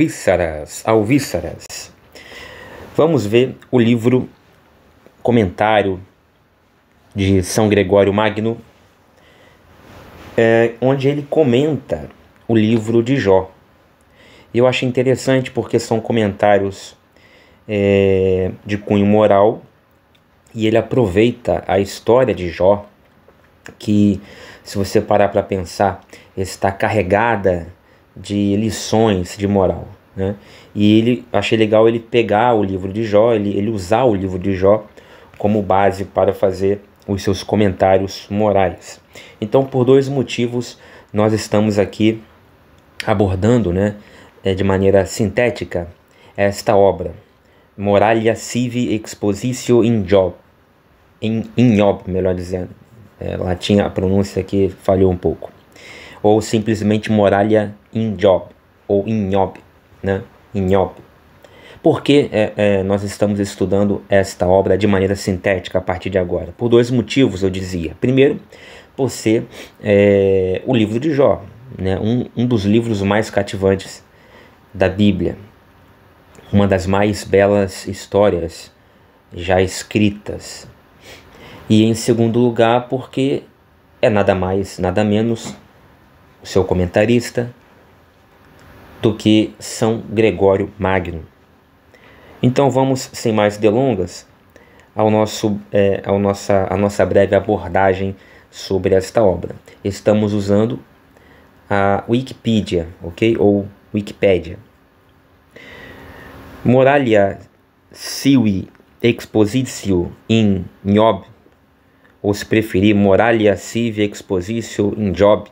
vísceras, alvísceras. Vamos ver o livro comentário de São Gregório Magno, é, onde ele comenta o livro de Jó. Eu acho interessante porque são comentários é, de cunho moral e ele aproveita a história de Jó, que, se você parar para pensar, está carregada de lições de moral. Né? E ele achei legal ele pegar o livro de Jó, ele, ele usar o livro de Jó como base para fazer os seus comentários morais. Então, por dois motivos, nós estamos aqui abordando né, é, de maneira sintética esta obra, Moralia Civi Expositio in Job, in, in Job, melhor dizendo. É, latim, a pronúncia aqui falhou um pouco. Ou simplesmente Moralia Injob ou Inhob, né? Por Porque é, é, nós estamos estudando esta obra de maneira sintética a partir de agora? Por dois motivos, eu dizia. Primeiro, por ser é, o livro de Jó, né? um, um dos livros mais cativantes da Bíblia, uma das mais belas histórias já escritas. E em segundo lugar, porque é nada mais, nada menos o seu comentarista, do que São Gregório Magno. Então vamos, sem mais delongas, ao nosso, é, ao nossa, a nossa breve abordagem sobre esta obra. Estamos usando a Wikipedia, ok? Ou Wikipedia. Moralia siwi expositio in job, ou se preferir, Moralia sive expositio in job,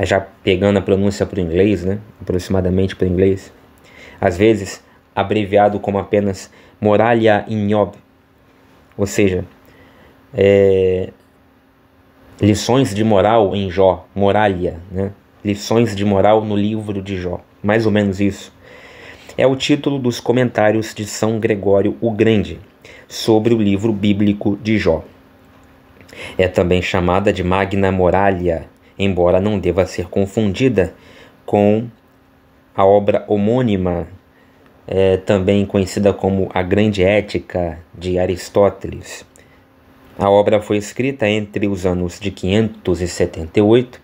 já pegando a pronúncia para o inglês, né? aproximadamente para o inglês, às vezes abreviado como apenas Moralia Inhob, ou seja, é, lições de moral em Jó, Moralia, né? lições de moral no livro de Jó, mais ou menos isso. É o título dos comentários de São Gregório o Grande sobre o livro bíblico de Jó. É também chamada de Magna Moralia, embora não deva ser confundida com a obra homônima, é, também conhecida como A Grande Ética de Aristóteles. A obra foi escrita entre os anos de 578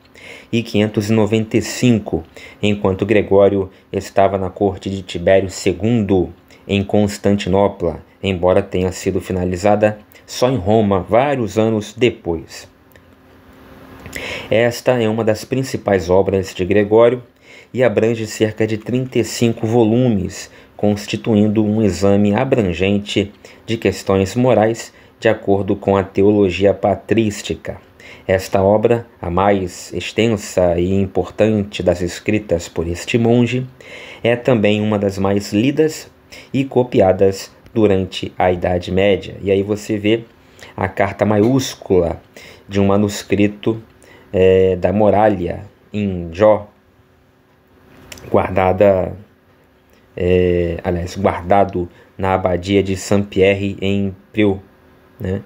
e 595, enquanto Gregório estava na corte de Tibério II, em Constantinopla, embora tenha sido finalizada só em Roma vários anos depois. Esta é uma das principais obras de Gregório e abrange cerca de 35 volumes, constituindo um exame abrangente de questões morais de acordo com a teologia patrística. Esta obra, a mais extensa e importante das escritas por este monge, é também uma das mais lidas e copiadas durante a Idade Média. E aí você vê a carta maiúscula de um manuscrito é, da muralha em Jó, guardada, é, aliás, guardado na abadia de Saint-Pierre em Preux, né?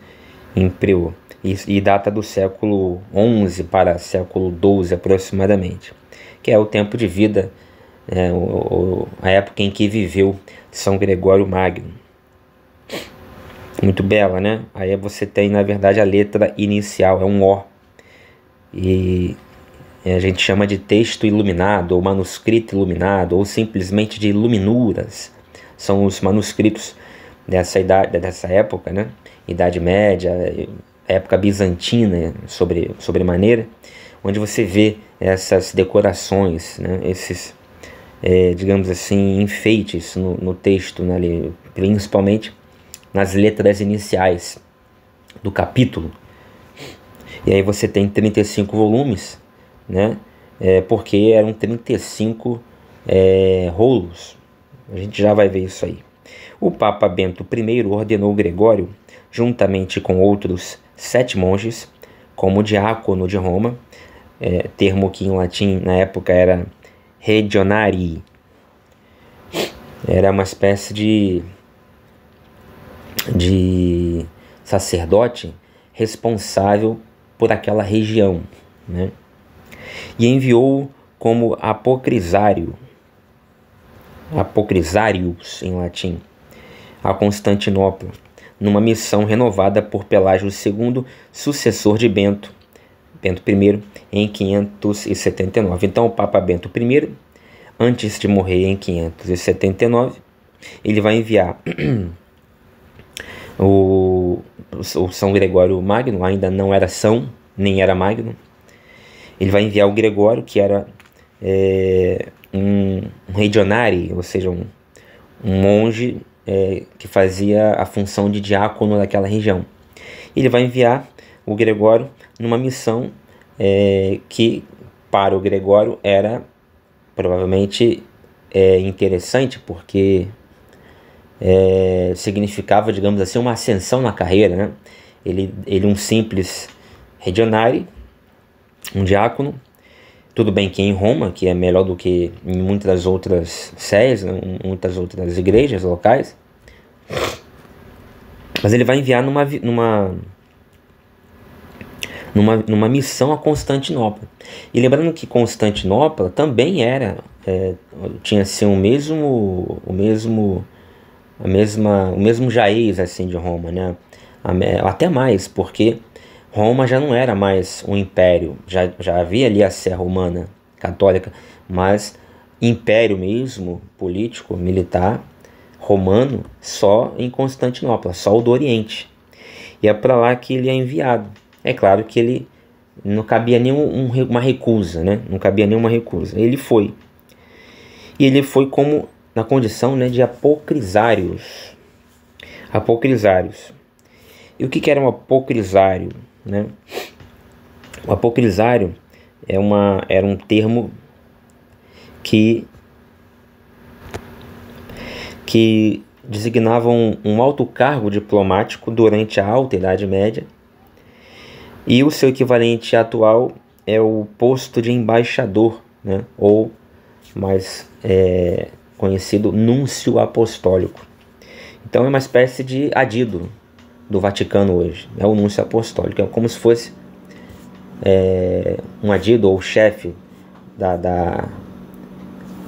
em Preux, e, e, data do século XI para século XII aproximadamente, que é o tempo de vida, é, o, o, a época em que viveu São Gregório Magno. Muito bela, né? Aí você tem, na verdade, a letra inicial, é um O e a gente chama de texto iluminado, ou manuscrito iluminado, ou simplesmente de iluminuras. São os manuscritos dessa idade, dessa época, né? Idade Média, época bizantina, sobre sobremaneira, onde você vê essas decorações, né? Esses é, digamos assim, enfeites no, no texto, né, ali, principalmente nas letras iniciais do capítulo. E aí você tem 35 volumes, né? É, porque eram 35 é, rolos. A gente já vai ver isso aí. O Papa Bento I ordenou Gregório, juntamente com outros sete monges, como diácono de Roma, é, termo que em latim na época era regionari. Era uma espécie de, de sacerdote responsável por aquela região, né? E enviou como apocrisário, apocrisários em latim, a Constantinopla, numa missão renovada por Pelágio II, sucessor de Bento, Bento I, em 579. Então, o Papa Bento I, antes de morrer em 579, ele vai enviar o o São Gregório Magno, ainda não era São, nem era Magno, ele vai enviar o Gregório, que era é, um, um regionari, ou seja, um, um monge é, que fazia a função de diácono daquela região. Ele vai enviar o Gregório numa missão é, que, para o Gregório, era provavelmente é, interessante, porque é, significava, digamos assim, uma ascensão na carreira. Né? Ele, ele um simples regionário, um diácono, tudo bem que em Roma, que é melhor do que em muitas outras séries, né? muitas outras igrejas locais, mas ele vai enviar numa, numa, numa, numa missão a Constantinopla. E lembrando que Constantinopla também era, é, tinha assim, o mesmo, o mesmo a mesma, o mesmo jaez assim de Roma, né? Até mais, porque Roma já não era mais um império, já, já havia ali a Serra Romana católica, mas império mesmo, político, militar, romano, só em Constantinopla, só o do Oriente. E é para lá que ele é enviado. É claro que ele não cabia nenhuma recusa, né? Não cabia nenhuma recusa. Ele foi. E ele foi como na condição né, de apocrisários. Apocrisários. E o que, que era um apocrisário? Né? O apocrisário é uma, era um termo que, que designava um, um alto cargo diplomático durante a Alta Idade Média e o seu equivalente atual é o posto de embaixador, né? ou mais é, conhecido Núncio Apostólico. Então é uma espécie de adido do Vaticano hoje, é o Núncio Apostólico, é como se fosse é, um adido ou chefe da, da,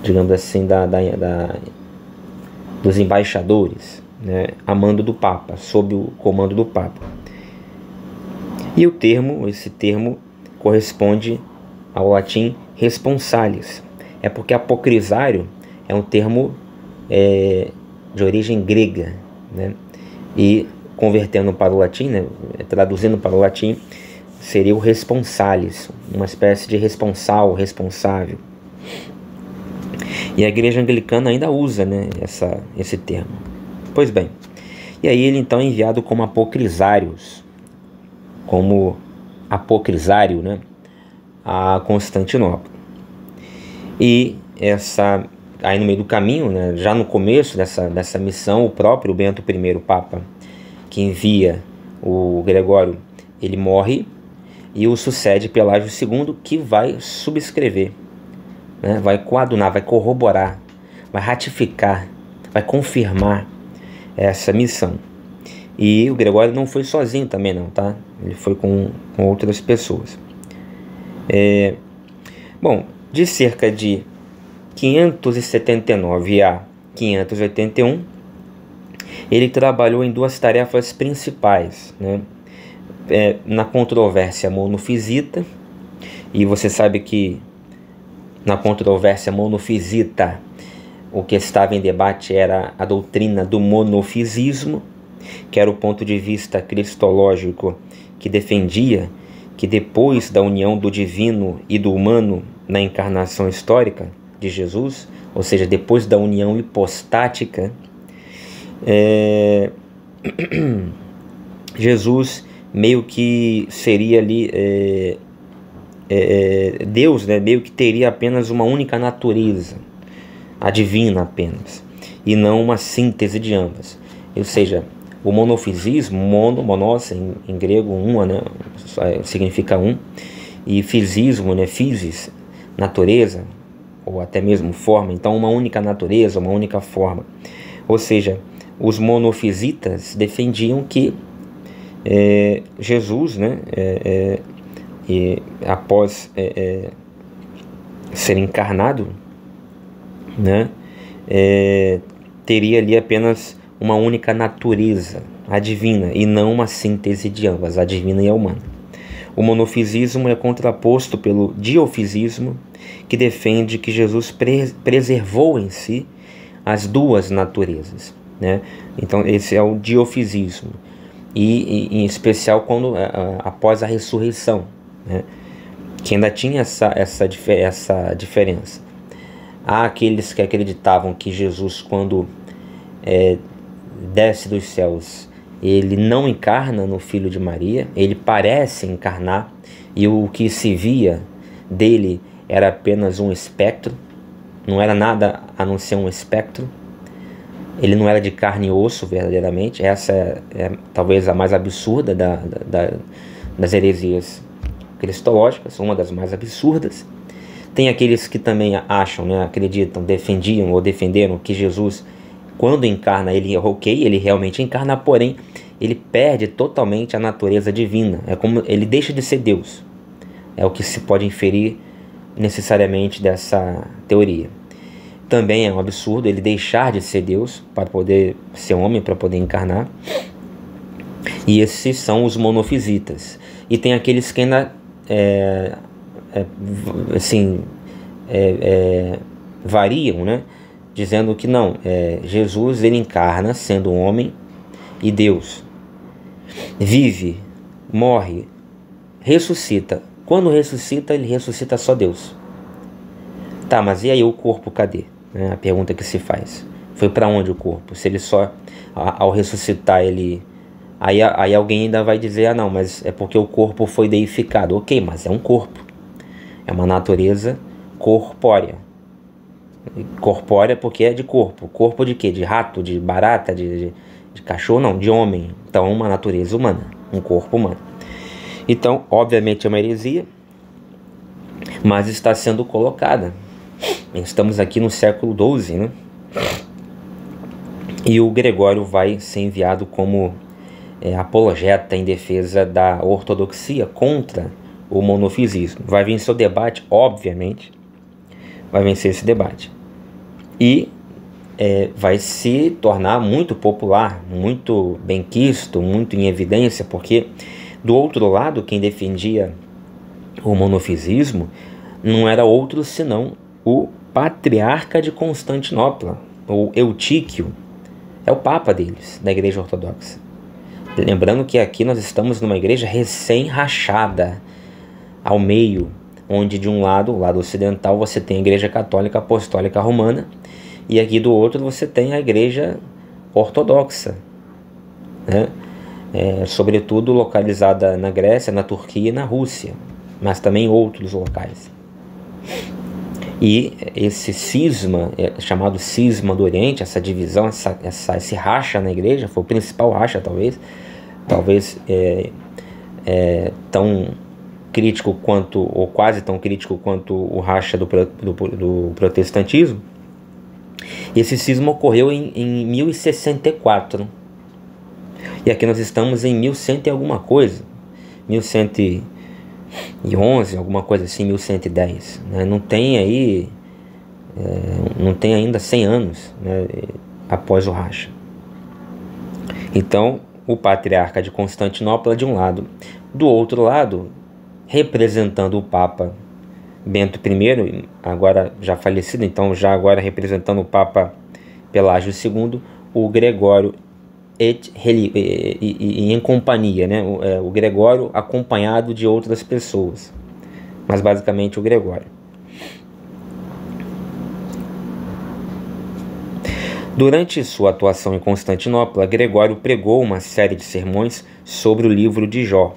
digamos assim, da, da, da, dos embaixadores, né, a mando do Papa, sob o comando do Papa. E o termo, esse termo, corresponde ao latim responsalis. É porque apocrisário é um termo é, de origem grega, né? E convertendo para o latim, né, traduzindo para o latim, seria o responsalis, uma espécie de responsal, responsável. E a igreja anglicana ainda usa né, essa, esse termo. Pois bem, e aí ele então é enviado como apocrisários, como apocrisário né, a Constantinopla. E essa aí no meio do caminho, né, já no começo dessa, dessa missão, o próprio Bento I, Papa, que envia o Gregório, ele morre e o sucede Pelágio II, que vai subscrever, né, vai coadunar, vai corroborar, vai ratificar, vai confirmar essa missão. E o Gregório não foi sozinho também, não, tá? Ele foi com, com outras pessoas. É, bom, de cerca de 579 a 581, ele trabalhou em duas tarefas principais, né? É, na controvérsia monofisita, e você sabe que na controvérsia monofisita o que estava em debate era a doutrina do monofisismo, que era o ponto de vista cristológico que defendia que depois da união do divino e do humano na encarnação histórica, de Jesus, ou seja, depois da união hipostática, é, Jesus meio que seria ali é, é, é, Deus, né, meio que teria apenas uma única natureza, a divina apenas, e não uma síntese de ambas. Ou seja, o monofisismo, mono, monos em, em grego, uma, né, significa um, e fisismo, né, physis, natureza, ou até mesmo forma, então uma única natureza, uma única forma. Ou seja, os monofisitas defendiam que é, Jesus, né, é, é, após é, é, ser encarnado, né, é, teria ali apenas uma única natureza, a divina, e não uma síntese de ambas, a divina e a humana. O monofisismo é contraposto pelo diofisismo, que defende que Jesus pre preservou em si as duas naturezas. Né? Então, esse é o diofisismo, e, e em especial quando é, é, após a ressurreição, né? que ainda tinha essa, essa, essa diferença. Há aqueles que acreditavam que Jesus, quando é, desce dos céus, ele não encarna no filho de Maria, ele parece encarnar, e o que se via dele era apenas um espectro, não era nada a não ser um espectro. Ele não era de carne e osso verdadeiramente. Essa é, é talvez a mais absurda da, da, das heresias cristológicas, uma das mais absurdas. Tem aqueles que também acham, né, acreditam, defendiam ou defenderam que Jesus, quando encarna, ele é ok, ele realmente encarna, porém ele perde totalmente a natureza divina. É como ele deixa de ser Deus. É o que se pode inferir necessariamente dessa teoria. Também é um absurdo ele deixar de ser Deus para poder ser homem, para poder encarnar. E esses são os monofisitas. E tem aqueles que ainda é, é, assim, é, é variam, né? dizendo que não, é, Jesus ele encarna sendo um homem e Deus. Vive, morre, ressuscita, quando ressuscita, ele ressuscita só Deus. Tá, mas e aí o corpo cadê? É a pergunta que se faz. Foi para onde o corpo? Se ele só ao ressuscitar ele aí, aí alguém ainda vai dizer: "Ah, não, mas é porque o corpo foi deificado". OK, mas é um corpo. É uma natureza corpórea. Corpórea porque é de corpo. Corpo de quê? De rato, de barata, de, de, de cachorro, não, de homem. Então, é uma natureza humana, um corpo humano. Então, obviamente é uma heresia, mas está sendo colocada. Estamos aqui no século XII, né? E o Gregório vai ser enviado como é, apologeta em defesa da ortodoxia contra o monofisismo. Vai vencer o debate, obviamente, vai vencer esse debate. E é, vai se tornar muito popular, muito quisto, muito em evidência, porque do outro lado, quem defendia o monofisismo não era outro senão o patriarca de Constantinopla, o Eutíquio. É o papa deles, da Igreja Ortodoxa. Lembrando que aqui nós estamos numa igreja recém-rachada ao meio, onde de um lado, o lado ocidental, você tem a Igreja Católica Apostólica Romana, e aqui do outro você tem a Igreja Ortodoxa. Né? é, sobretudo localizada na Grécia, na Turquia e na Rússia, mas também em outros locais. E esse cisma, é, chamado cisma do Oriente, essa divisão, essa, essa, esse racha na igreja, foi o principal racha, talvez, talvez é, é, tão crítico quanto, ou quase tão crítico quanto o racha do, do, do protestantismo. Esse cisma ocorreu em, em 1064. E aqui nós estamos em 1100 e alguma coisa. 1111, alguma coisa assim, 1110. Né? Não tem aí. É, não tem ainda 100 anos né, após o racha. Então, o patriarca de Constantinopla de um lado. Do outro lado, representando o Papa Bento I, agora já falecido, então já agora representando o Papa Pelágio II, o Gregório et e, e, e, em companhia, né? O, é, o, Gregório acompanhado de outras pessoas, mas basicamente o Gregório. Durante sua atuação em Constantinopla, Gregório pregou uma série de sermões sobre o livro de Jó.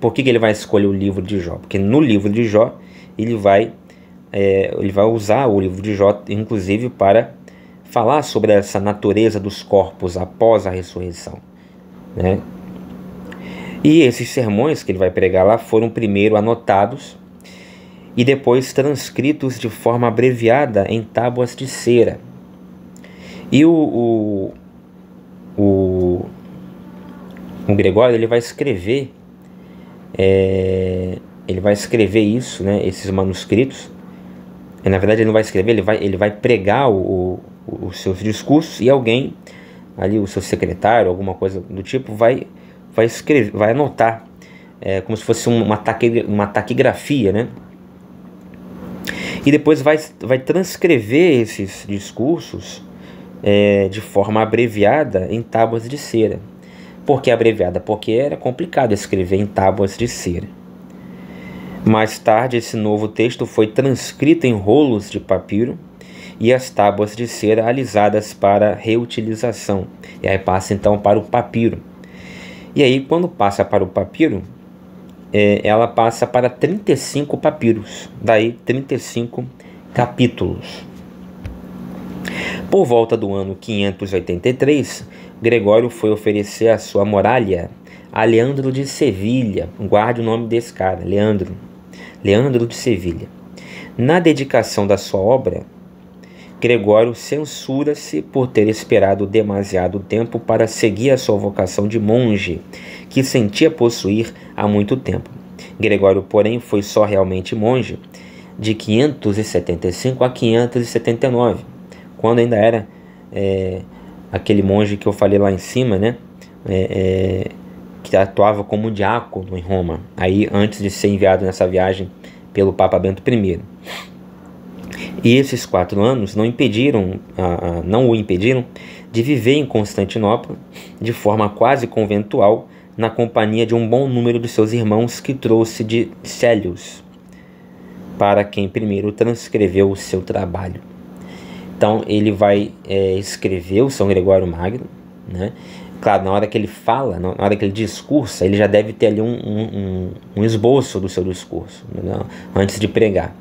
Por que, que ele vai escolher o livro de Jó? Porque no livro de Jó ele vai, é, ele vai usar o livro de Jó, inclusive, para falar sobre essa natureza dos corpos após a ressurreição. Né? E esses sermões que ele vai pregar lá foram primeiro anotados e depois transcritos de forma abreviada em tábuas de cera. E o, o, o, o Gregório ele vai escrever é, ele vai escrever isso, né, esses manuscritos. Na verdade ele não vai escrever, ele vai, ele vai pregar o, os seus discursos e alguém ali o seu secretário alguma coisa do tipo vai vai escrever vai anotar é, como se fosse uma, taque, uma taquigrafia né e depois vai, vai transcrever esses discursos é, de forma abreviada em tábuas de cera. Por que abreviada? Porque era complicado escrever em tábuas de cera. Mais tarde, esse novo texto foi transcrito em rolos de papiro e as tábuas de cera alisadas para reutilização. E aí passa então para o papiro. E aí, quando passa para o papiro, é, ela passa para 35 papiros, daí 35 capítulos. Por volta do ano 583, Gregório foi oferecer a sua muralha a Leandro de Sevilha. Guarde o nome desse cara, Leandro. Leandro de Sevilha. Na dedicação da sua obra, Gregório censura-se por ter esperado demasiado tempo para seguir a sua vocação de monge, que sentia possuir há muito tempo. Gregório, porém, foi só realmente monge de 575 a 579, quando ainda era é, aquele monge que eu falei lá em cima, né? É, é, que atuava como diácono em Roma, aí antes de ser enviado nessa viagem pelo Papa Bento I. E esses quatro anos não impediram, não o impediram de viver em Constantinopla de forma quase conventual na companhia de um bom número de seus irmãos que trouxe de Célios, para quem primeiro transcreveu o seu trabalho. Então ele vai é, escrever o São Gregório Magno, né? Claro, na hora que ele fala, na hora que ele discursa, ele já deve ter ali um, um, um esboço do seu discurso, né? antes de pregar.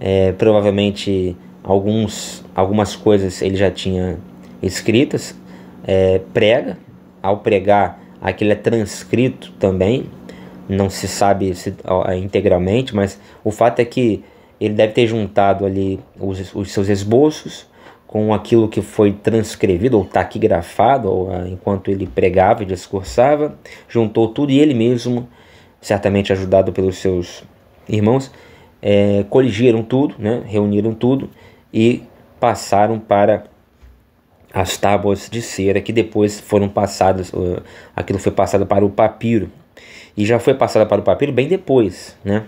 É, provavelmente alguns, algumas coisas ele já tinha escritas. É, prega, ao pregar, aquilo é transcrito também, não se sabe se, ó, é integralmente, mas o fato é que ele deve ter juntado ali os, os seus esboços com aquilo que foi transcrevido ou taquigrafado ou, ah, enquanto ele pregava e discursava, juntou tudo e ele mesmo, certamente ajudado pelos seus irmãos, é, coligiram tudo, né? reuniram tudo e passaram para as tábuas de cera que depois foram passadas, aquilo foi passado para o papiro e já foi passado para o papiro bem depois, né?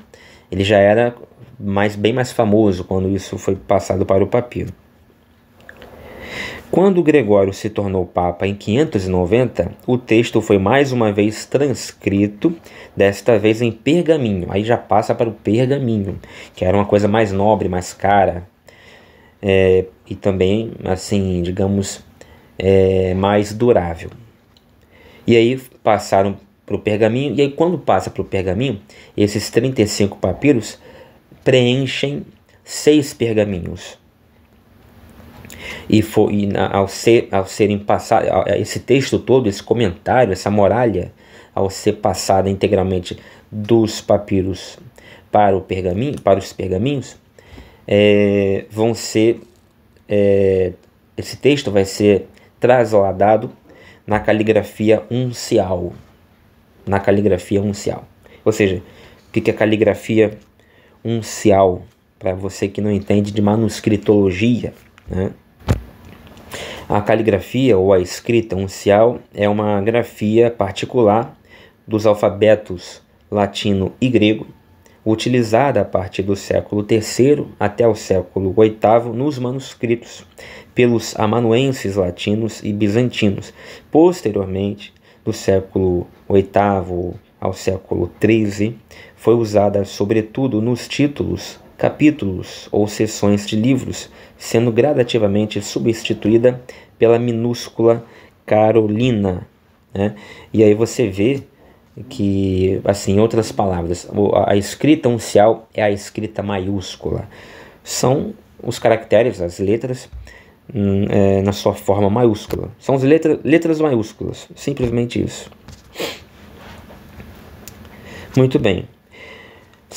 Ele já era mais bem mais famoso quando isso foi passado para o papiro. Quando Gregório se tornou Papa em 590, o texto foi mais uma vez transcrito, desta vez em pergaminho. Aí já passa para o pergaminho, que era uma coisa mais nobre, mais cara, é, e também, assim, digamos, é, mais durável. E aí passaram para o pergaminho, e aí quando passa para o pergaminho, esses 35 papiros preenchem seis pergaminhos. E, e na, ao, ser, ao serem passados, esse texto todo, esse comentário, essa muralha ao ser passada integralmente dos papiros para, o pergaminho, para os pergaminhos, é, vão ser. É, esse texto vai ser trasladado na caligrafia uncial. Na caligrafia uncial. Ou seja, o que é caligrafia uncial? Para você que não entende de manuscritologia, né? A caligrafia ou a escrita uncial é uma grafia particular dos alfabetos latino e grego, utilizada a partir do século III até o século VIII nos manuscritos pelos amanuenses latinos e bizantinos. Posteriormente, do século VIII ao século XIII, foi usada sobretudo nos títulos capítulos ou seções de livros, sendo gradativamente substituída pela minúscula Carolina. Né? E aí você vê que, assim, em outras palavras, a escrita uncial é a escrita maiúscula. São os caracteres, as letras, hum, é, na sua forma maiúscula. São as letra, letras maiúsculas, simplesmente isso. Muito bem.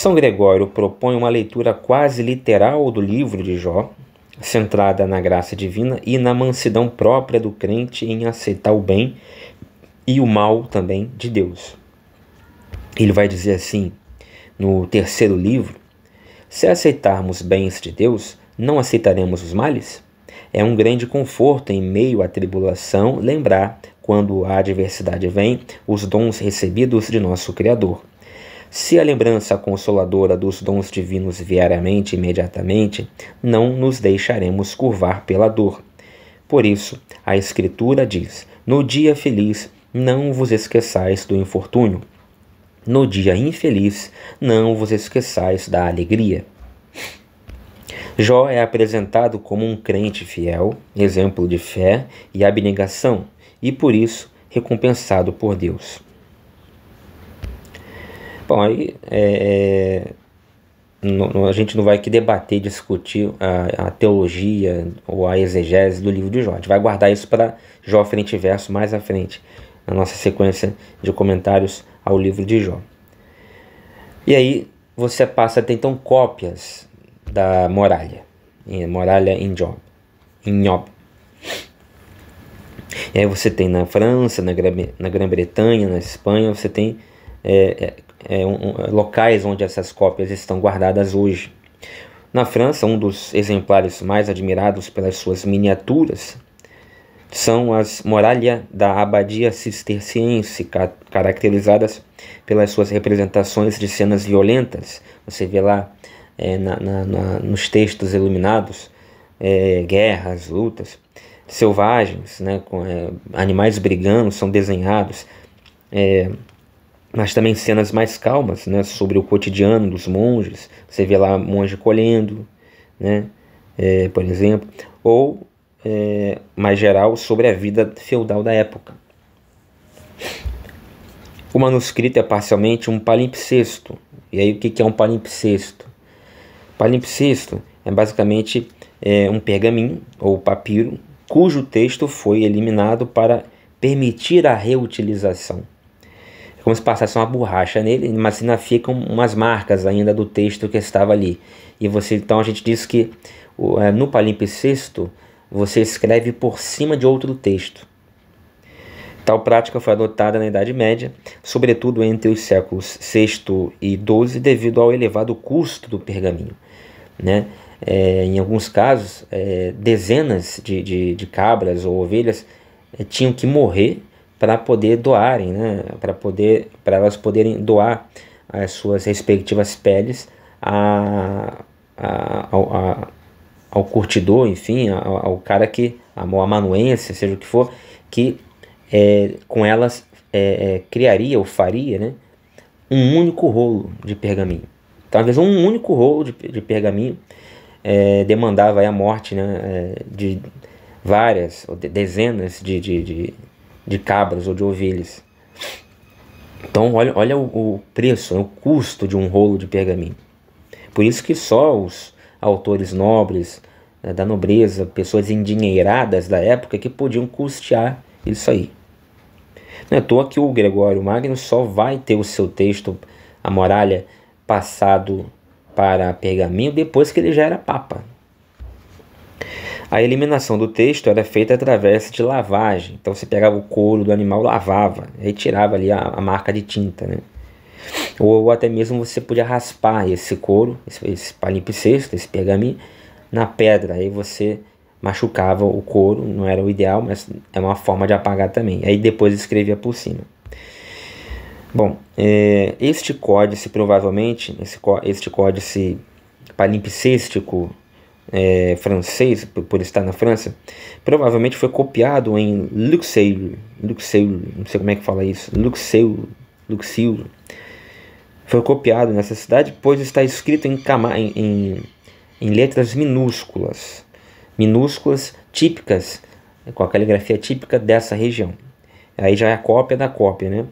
São Gregório propõe uma leitura quase literal do livro de Jó, centrada na graça divina e na mansidão própria do crente em aceitar o bem e o mal também de Deus. Ele vai dizer assim no terceiro livro: Se aceitarmos bens de Deus, não aceitaremos os males? É um grande conforto em meio à tribulação lembrar, quando a adversidade vem, os dons recebidos de nosso Criador se a lembrança consoladora dos dons divinos vier à mente imediatamente, não nos deixaremos curvar pela dor. Por isso, a Escritura diz: No dia feliz, não vos esqueçais do infortúnio. No dia infeliz, não vos esqueçais da alegria. Jó é apresentado como um crente fiel, exemplo de fé e abnegação, e por isso recompensado por Deus. Bom, aí é, é a gente não vai que debater, discutir a, a, teologia ou a exegese do livro de Jó. A gente vai guardar isso para Jó frente e verso mais à frente, na nossa sequência de comentários ao livro de Jó. E aí você passa a ter então cópias da muralha, muralha em Jó, em Job. E aí você tem na França, na, Gra na Grã-Bretanha, na Espanha, você tem é, é, é, um, é, locais onde essas cópias estão guardadas hoje. Na França, um dos exemplares mais admirados pelas suas miniaturas são as muralhas da abadia cisterciense, ca caracterizadas pelas suas representações de cenas violentas. Você vê lá é, na, na, na, nos textos iluminados é, guerras, lutas selvagens, né, com, é, animais brigando são desenhados. É, mas também cenas mais calmas, né, sobre o cotidiano dos monges. Você vê lá monge colhendo, né, é, por exemplo, ou é, mais geral sobre a vida feudal da época. O manuscrito é parcialmente um palimpsesto. E aí o que é um palimpsesto? Palimpsesto é basicamente é, um pergaminho ou papiro cujo texto foi eliminado para permitir a reutilização. É como se passasse uma borracha nele, mas ainda ficam umas marcas ainda do texto que estava ali. E você então a gente diz que é, no palimpsesto você escreve por cima de outro texto. Tal prática foi adotada na Idade Média, sobretudo entre os séculos VI e XII, devido ao elevado custo do pergaminho. Né? É, em alguns casos, é, dezenas de, de, de, cabras ou ovelhas é, tinham que morrer para poder doarem, né? para poder para elas poderem doar as suas respectivas peles a, a, ao, a, ao curtidor, enfim, ao, ao, cara que, ao amanuense, seja o que for, que é, com elas é, é, criaria ou faria né, um único rolo de pergaminho. Talvez então, um único rolo de, de pergaminho é, demandava a morte né, é, de várias, ou dezenas de, de, de de cabras ou de ovelhas. Então, olha, olha o, o preço, né, o custo de um rolo de pergaminho. Por isso que só os autores nobres, né, da nobreza, pessoas endinheiradas da época que podiam custear isso aí. Não é à toa que o Gregório Magno só vai ter o seu texto, a muralha, passado para pergaminho depois que ele já era papa. A eliminação do texto era feita através de lavagem. Então você pegava o couro do animal, lavava, retirava ali a, a marca de tinta, né? Ou, ou, até mesmo você podia raspar esse couro, esse, esse palimpsesto, esse pergaminho, na pedra. Aí você machucava o couro, não era o ideal, mas é uma forma de apagar também. Aí depois escrevia por cima. Bom, é, este códice provavelmente, esse, este códice palimpsêstico é, francês, por, por, estar na França, provavelmente foi copiado em Luxeuil, Luxeuil, não sei como é que fala isso, Luxeuil, Luxeuil, foi copiado nessa cidade, pois está escrito em, em, em, em letras minúsculas, minúsculas típicas, com a caligrafia típica dessa região. Aí já é a cópia da cópia, né?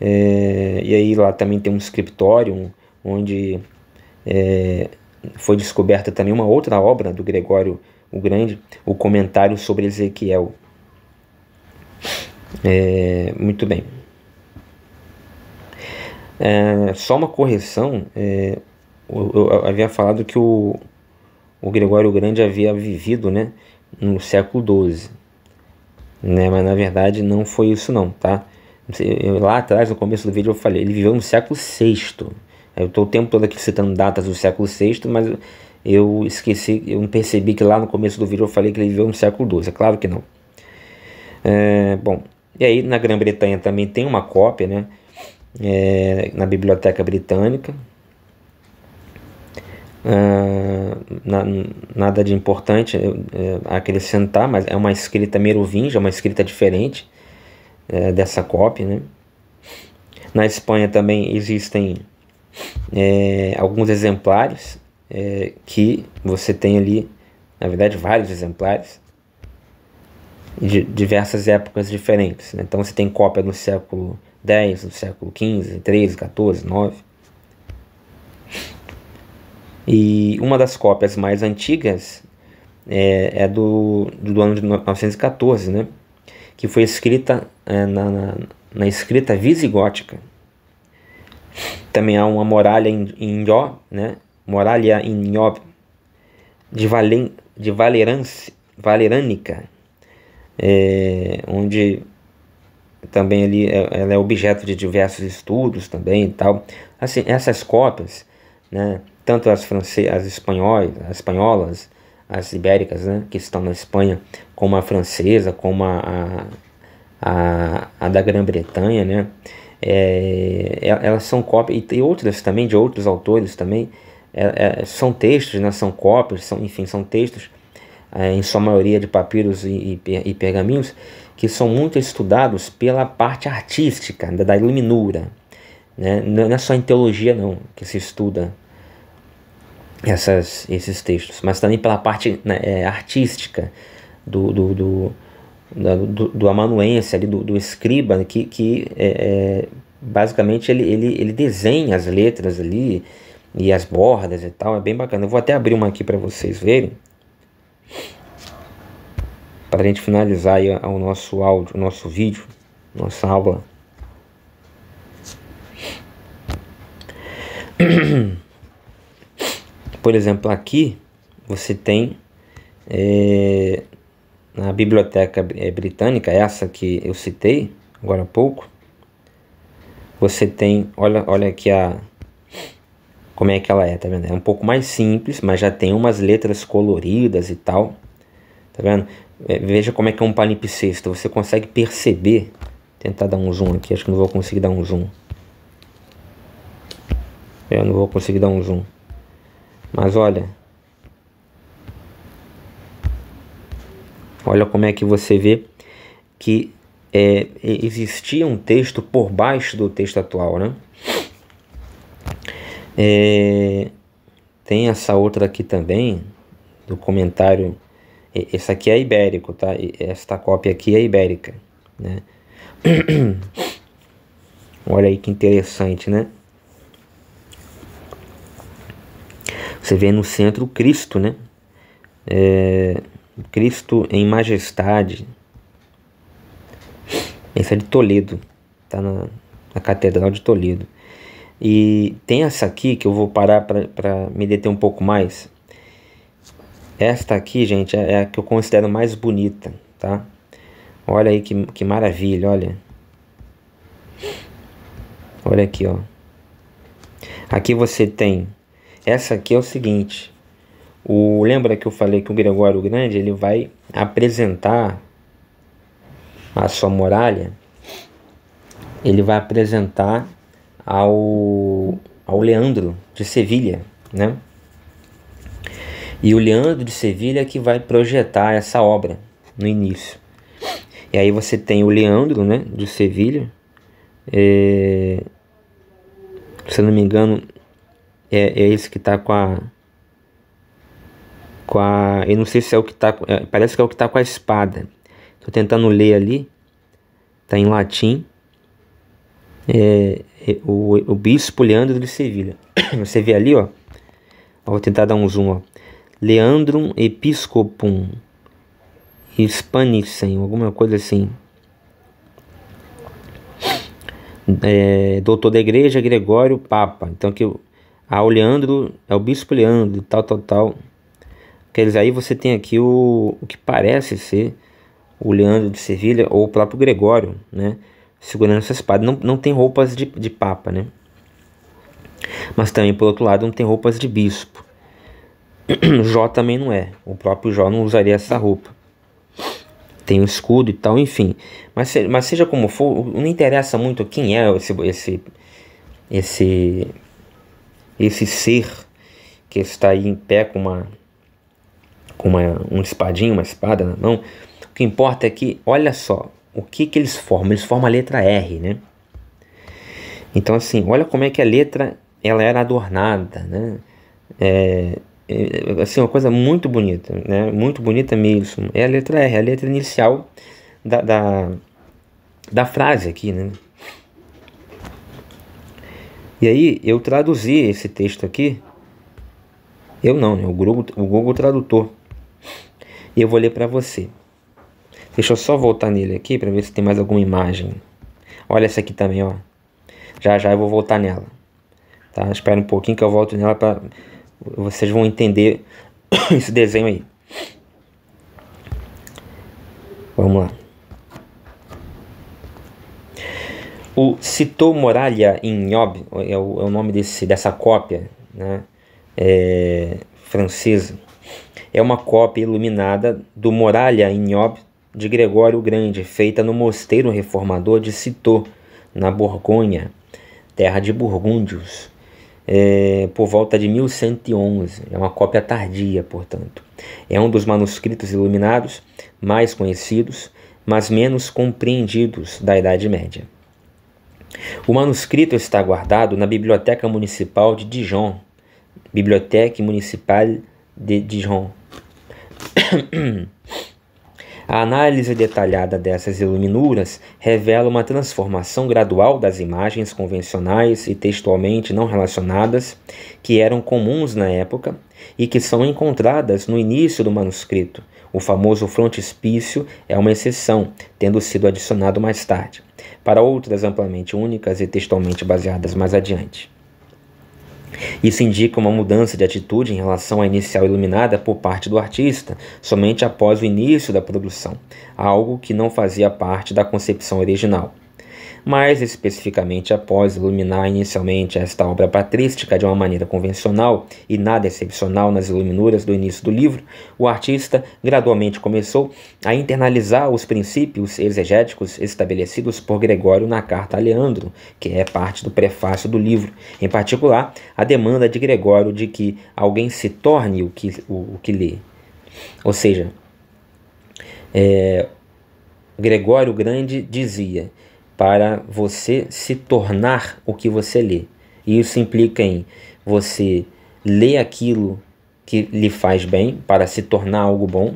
É, e aí lá também tem um escritório onde é, foi descoberta também uma outra obra do Gregório o Grande, o comentário sobre Ezequiel. É, muito bem. É, só uma correção: é, eu, eu, havia falado que o, o Gregório Grande havia vivido né, no século XII, né, mas na verdade não foi isso, não. Tá? lá atrás, no começo do vídeo, eu falei: ele viveu no século VI. Eu estou o tempo todo aqui citando datas do século VI, mas eu esqueci, eu não percebi que lá no começo do vídeo eu falei que ele viveu no século XII, é claro que não. É, bom, e aí na Grã-Bretanha também tem uma cópia, né? É, na Biblioteca Britânica. Ah, na, nada de importante é, acrescentar, mas é uma escrita merovingia, uma escrita diferente é, dessa cópia, né? Na Espanha também existem é, alguns exemplares é, que você tem ali, na verdade, vários exemplares de diversas épocas diferentes. Né? Então você tem cópia do século X, do século XV, XIII, XIV, IX. E uma das cópias mais antigas é, é do, do ano de 1914, né? que foi escrita é, na, na, na escrita visigótica. Também há uma muralha em, em Jó, né? muralha em Jó, de, Valen, de Valerance, Valerânica, é, onde também ali é, ela é objeto de diversos estudos também e tal. Assim, essas cópias, né, tanto as francesas, as espanhóis, as espanholas, as ibéricas, né, que estão na Espanha, como a francesa, como a, a, a, a da Grã-Bretanha, né, é, é, elas são cópias, e outras também, de outros autores também, é, é, são textos, né, são cópias, são, enfim, são textos, é, em sua maioria de papiros e, e, e, pergaminhos, que são muito estudados pela parte artística, da, da iluminura. Né? Não é só em teologia, não, que se estuda essas, esses textos, mas também pela parte né, é, artística do, do, do da, do, do amanuense, ali, do, do escriba, que, que é, é, basicamente ele, ele, ele desenha as letras ali e as bordas e tal, é bem bacana. Eu vou até abrir uma aqui para vocês verem, para a gente finalizar aí o nosso áudio, o nosso vídeo, nossa aula. Por exemplo, aqui você tem é, na biblioteca eh, britânica, essa que eu citei agora há pouco, você tem, olha, olha aqui a como é que ela é, tá vendo? É um pouco mais simples, mas já tem umas letras coloridas e tal. Tá vendo? Eh, veja como é que é um palimpsesto, você consegue perceber. Tentar dar um zoom aqui, acho que não vou conseguir dar um zoom. Eu não vou conseguir dar um zoom. Mas olha, Olha como é que você vê que é, existia um texto por baixo do texto atual, né? É, tem essa outra aqui também, do comentário. Essa aqui é ibérico, tá? Esta cópia aqui é ibérica, né? Olha aí que interessante, né? Você vê no centro Cristo, né? É, Cristo em Majestade. Essa é de Toledo, tá na, na Catedral de Toledo. E tem essa aqui que eu vou parar para me deter um pouco mais. Esta aqui, gente, é, é a que eu considero mais bonita, tá? Olha aí que, que maravilha, olha. Olha aqui, ó. Aqui você tem... Essa aqui é o seguinte. O, lembra que eu falei que o Gregório Grande ele vai apresentar a sua muralha, ele vai apresentar ao, ao Leandro de Sevilha, né? E o Leandro de Sevilha é que vai projetar essa obra no início. E aí você tem o Leandro, né, de Sevilha, é, se eu não me engano, é, é esse que está com a com a. Eu não sei se é o que tá. É, parece que é o que tá com a espada. Tô tentando ler ali. Tá em latim. É, é o, o bispo Leandro de Sevilha. Você vê ali, ó. ó. Vou tentar dar um zoom, ó. Leandrum Episcopum Hispanicem, alguma coisa assim. É, doutor da igreja, Gregório, Papa. Então aqui, ah, o Leandro, é o bispo Leandro, tal, tal, tal. Quer dizer, aí você tem aqui o, o que parece ser o Leandro de Sevilha ou o próprio Gregório, né? Segurando essa espada. Não, não tem roupas de, de papa, né? Mas também, por outro lado, não tem roupas de bispo. Jó também não é. O próprio Jó não usaria essa roupa. Tem um escudo e tal, enfim. Mas, mas seja como for, não interessa muito quem é esse, esse, esse, esse ser que está aí em pé com uma com uma, um espadinho, uma espada na mão. O que importa é que, olha só, o que, que eles formam? Eles formam a letra R, né? Então, assim, olha como é que a letra ela era adornada, né? É, é, é assim, uma coisa muito bonita, né? Muito bonita mesmo. É a letra R, é a letra inicial da, da, da frase aqui, né? E aí eu traduzi esse texto aqui. Eu não, né? o, Google, o Google Tradutor e eu vou ler para você. Deixa eu só voltar nele aqui para ver se tem mais alguma imagem. Olha essa aqui também, ó. Já já eu vou voltar nela. Tá? Espera um pouquinho que eu volto nela para vocês vão entender esse desenho aí. Vamos lá. O Citou Muralha em Niobe é o, é o nome desse, dessa cópia né? É, francesa é uma cópia iluminada do Muralha in Job de Gregório o Grande, feita no mosteiro reformador de Citô, na Borgonha, terra de Burgúndios, é, por volta de 1111. É uma cópia tardia, portanto. É um dos manuscritos iluminados mais conhecidos, mas menos compreendidos da Idade Média. O manuscrito está guardado na Biblioteca Municipal de Dijon, Biblioteca Municipal de Dijon, a análise detalhada dessas iluminuras revela uma transformação gradual das imagens convencionais e textualmente não relacionadas, que eram comuns na época e que são encontradas no início do manuscrito. O famoso frontispício é uma exceção, tendo sido adicionado mais tarde, para outras amplamente únicas e textualmente baseadas mais adiante. Isso indica uma mudança de atitude em relação à inicial iluminada por parte do artista, somente após o início da produção, algo que não fazia parte da concepção original mais especificamente após iluminar inicialmente esta obra patrística de uma maneira convencional e nada excepcional nas iluminuras do início do livro, o artista gradualmente começou a internalizar os princípios exegéticos estabelecidos por Gregório na carta a Leandro, que é parte do prefácio do livro, em particular a demanda de Gregório de que alguém se torne o que, o, o que lê. Ou seja, é, Gregório Grande dizia para você se tornar o que você lê. E isso implica em você ler aquilo que lhe faz bem para se tornar algo bom,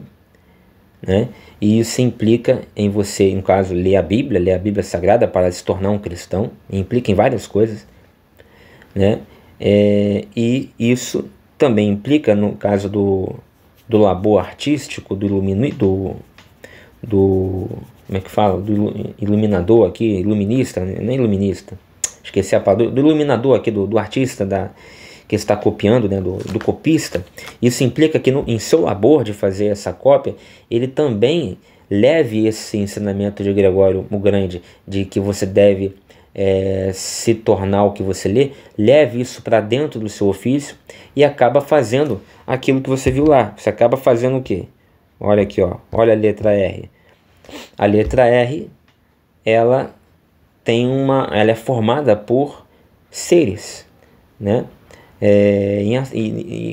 né? E isso implica em você, no caso, ler a Bíblia, ler a Bíblia Sagrada para se tornar um cristão, implica em várias coisas, né? É, e isso também implica, no caso do, do labor artístico, do, ilumini, do, do como é que fala, do iluminador aqui, iluminista, né? nem é iluminista, esqueci a palavra, do iluminador aqui, do, do artista da, que está copiando, né, do, do copista, isso implica que no, em seu labor de fazer essa cópia, ele também leve esse ensinamento de Gregório o Grande, de que você deve é, se tornar o que você lê, leve isso para dentro do seu ofício e acaba fazendo aquilo que você viu lá. Você acaba fazendo o quê? Olha aqui, ó. olha a letra R a letra R, ela tem uma, ela é formada por seres, né? É,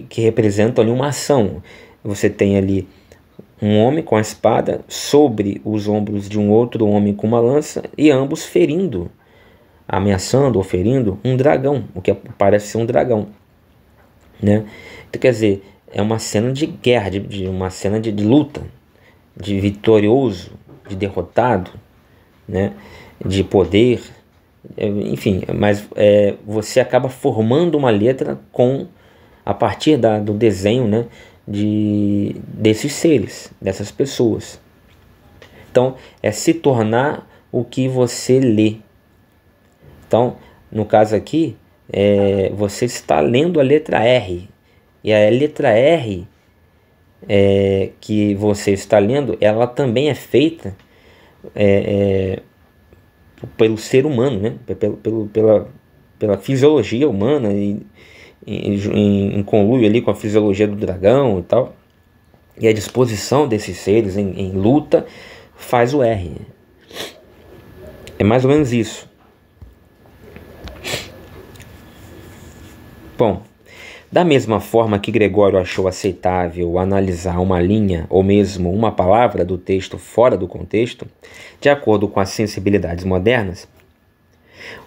que representam ali uma ação. Você tem ali um homem com a espada sobre os ombros de um outro homem com uma lança e ambos ferindo, ameaçando ou ferindo um dragão, o que parece ser um dragão, né? Então, quer dizer, é uma cena de guerra, de, de uma cena de, de luta, de vitorioso, de derrotado, né? de poder, é, enfim, mas é, você acaba formando uma letra com a partir da, do desenho né, de, desses seres, dessas pessoas. Então, é se tornar o que você lê. Então, no caso aqui, é, você está lendo a letra R. E a letra R é, que você está lendo, ela também é feita é, é, pelo ser humano, né? pelo, pelo, pela, pela fisiologia humana, e, em, em, conluio ali com a fisiologia do dragão e tal. E a disposição desses seres em, em luta faz o R. É mais ou menos isso. Bom, da mesma forma que Gregório achou aceitável analisar uma linha ou mesmo uma palavra do texto fora do contexto, de acordo com as sensibilidades modernas,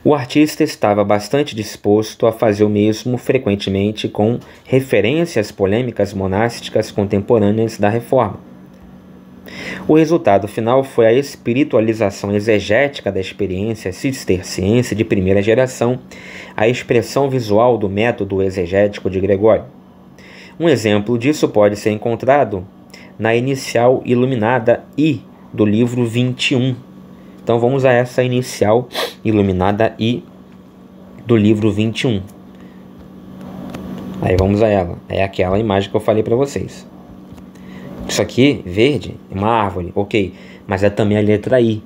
o artista estava bastante disposto a fazer o mesmo frequentemente com referências polêmicas monásticas contemporâneas da Reforma. O resultado final foi a espiritualização exegética da experiência cisterciense de primeira geração, a expressão visual do método exegético de Gregório. Um exemplo disso pode ser encontrado na inicial iluminada I do livro 21. Então vamos a essa inicial iluminada I do livro 21. Aí vamos a ela. É aquela imagem que eu falei para vocês. Isso aqui, verde, é uma árvore, ok. Mas é também a letra I.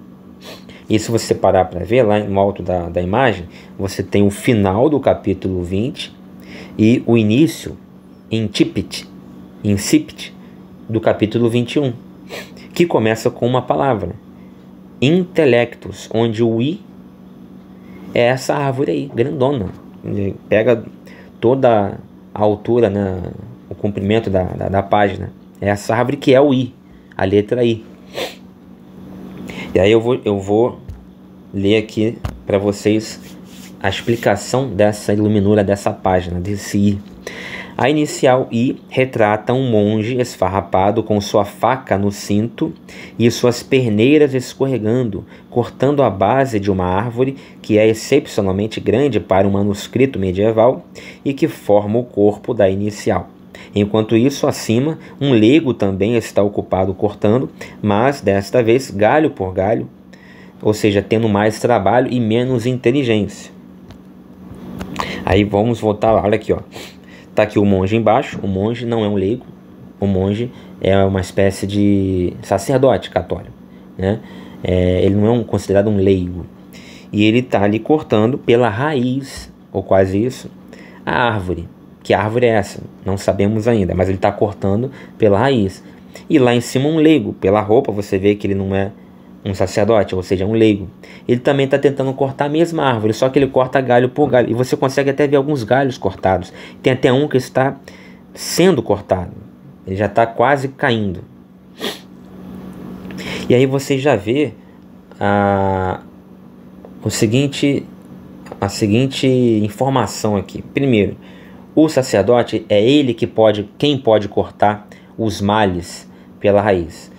E se você parar para ver, lá no alto da, da imagem, você tem o final do capítulo 20 e o início, incipit, incipit, do capítulo 21, que começa com uma palavra, intelectus, onde o I é essa árvore aí, grandona. Pega toda a altura, né, o comprimento da, da, da página. É essa árvore que é o I, a letra I. E aí eu vou, eu vou ler aqui para vocês a explicação dessa iluminura dessa página, desse I. A inicial I retrata um monge esfarrapado com sua faca no cinto e suas perneiras escorregando, cortando a base de uma árvore que é excepcionalmente grande para um manuscrito medieval e que forma o corpo da inicial. Enquanto isso, acima, um leigo também está ocupado cortando, mas desta vez galho por galho, ou seja, tendo mais trabalho e menos inteligência. Aí vamos voltar lá, olha aqui, ó. Tá aqui o monge embaixo, o monge não é um leigo, o monge é uma espécie de sacerdote católico, né? É, ele não é um, considerado um leigo. E ele está ali cortando pela raiz, ou quase isso, a árvore. Que árvore é essa? Não sabemos ainda, mas ele está cortando pela raiz. E lá em cima um leigo, pela roupa você vê que ele não é um sacerdote, ou seja, é um leigo. Ele também está tentando cortar a mesma árvore, só que ele corta galho por galho. E você consegue até ver alguns galhos cortados. Tem até um que está sendo cortado. Ele já está quase caindo. E aí você já vê a, ah, o seguinte, a seguinte informação aqui. Primeiro, o sacerdote é ele que pode, quem pode cortar os males pela raiz,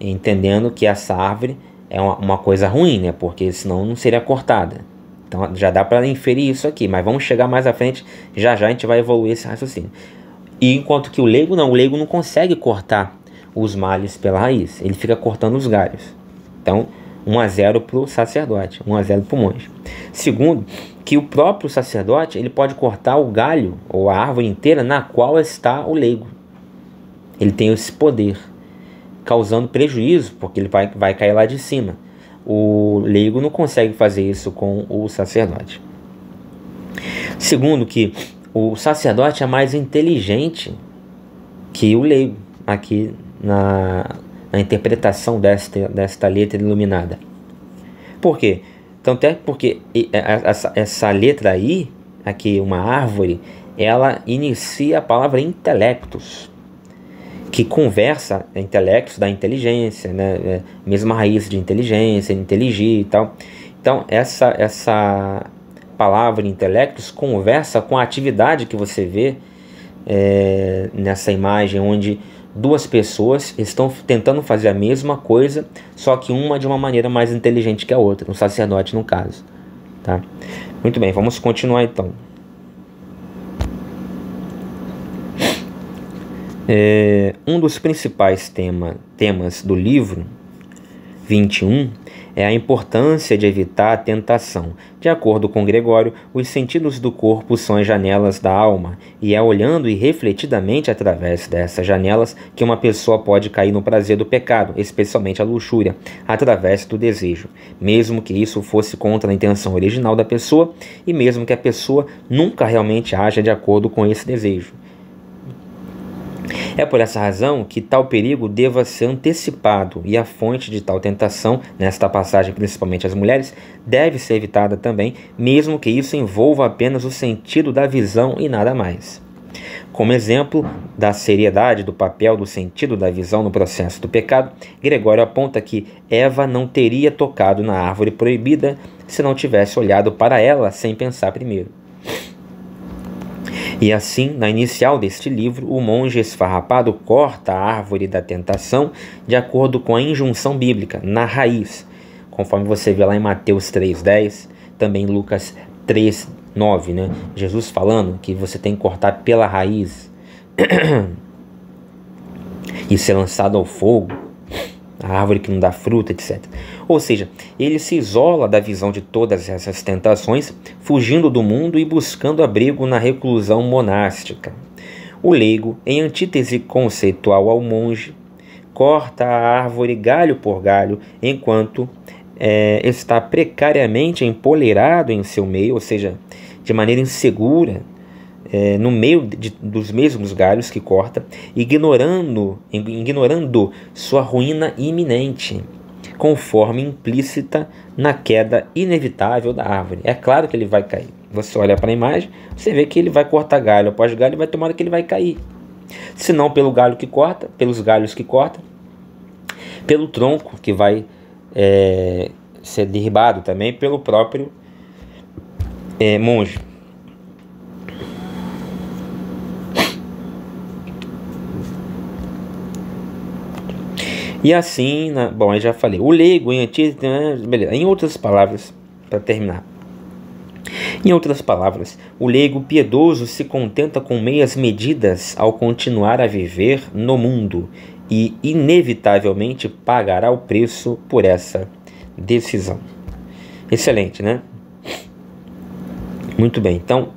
entendendo que essa árvore é uma, uma coisa ruim, né? Porque senão não seria cortada. Então já dá para inferir isso aqui, mas vamos chegar mais à frente, já já a gente vai evoluir esse raciocínio. E enquanto que o leigo não, o leigo não consegue cortar os males pela raiz, ele fica cortando os galhos. Então, 1 a 0 para o sacerdote, 1 a 0 para o monge. Segundo, que o próprio sacerdote ele pode cortar o galho ou a árvore inteira na qual está o leigo. Ele tem esse poder, causando prejuízo, porque ele vai, vai cair lá de cima. O leigo não consegue fazer isso com o sacerdote. Segundo, que o sacerdote é mais inteligente que o leigo, aqui na, na interpretação desta, desta letra iluminada. Por quê? Tanto é porque é, essa, essa letra I, aqui uma árvore, ela inicia a palavra intelectos, que conversa é, intelectos da inteligência, né? É, mesma raiz de inteligência, inteligir e tal. Então, essa, essa palavra intelectos conversa com a atividade que você vê é, nessa imagem, onde duas pessoas estão tentando fazer a mesma coisa, só que uma de uma maneira mais inteligente que a outra, um sacerdote no caso, tá? Muito bem, vamos continuar então. É, um dos principais tema, temas do livro 21 é a importância de evitar a tentação. De acordo com Gregório, os sentidos do corpo são as janelas da alma, e é olhando e refletidamente através dessas janelas que uma pessoa pode cair no prazer do pecado, especialmente a luxúria, através do desejo, mesmo que isso fosse contra a intenção original da pessoa e mesmo que a pessoa nunca realmente haja de acordo com esse desejo. É por essa razão que tal perigo deva ser antecipado e a fonte de tal tentação, nesta passagem principalmente as mulheres, deve ser evitada também, mesmo que isso envolva apenas o sentido da visão e nada mais. Como exemplo da seriedade do papel do sentido da visão no processo do pecado, Gregório aponta que Eva não teria tocado na árvore proibida se não tivesse olhado para ela sem pensar primeiro. E assim, na inicial deste livro, o monge esfarrapado corta a árvore da tentação de acordo com a injunção bíblica, na raiz, conforme você vê lá em Mateus 3,10, também Lucas 3,9, né? Jesus falando que você tem que cortar pela raiz e ser lançado ao fogo a árvore que não dá fruta, etc. Ou seja, ele se isola da visão de todas essas tentações, fugindo do mundo e buscando abrigo na reclusão monástica. O leigo, em antítese conceitual ao monge, corta a árvore galho por galho, enquanto é, está precariamente empoleirado em seu meio, ou seja, de maneira insegura, é, no meio de, dos mesmos galhos que corta, ignorando, ignorando sua ruína iminente, conforme implícita na queda inevitável da árvore. É claro que ele vai cair. Você olha para a imagem, você vê que ele vai cortar galho após galho e vai tomar que ele vai cair. Se não pelo galho que corta, pelos galhos que corta, pelo tronco que vai é, ser derribado também, pelo próprio é, monge. E assim, na, bom, aí já falei, o leigo em antítese, né, beleza. Em outras palavras, para terminar. Em outras palavras, o leigo piedoso se contenta com meias medidas ao continuar a viver no mundo e inevitavelmente pagará o preço por essa decisão. Excelente, né? Muito bem, então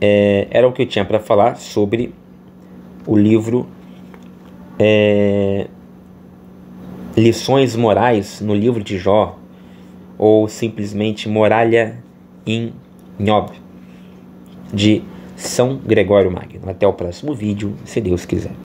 é, era o que eu tinha para falar sobre o livro é, lições morais no livro de Jó, ou simplesmente Moralha em Nhob de São Gregório Magno. Até o próximo vídeo, se Deus quiser.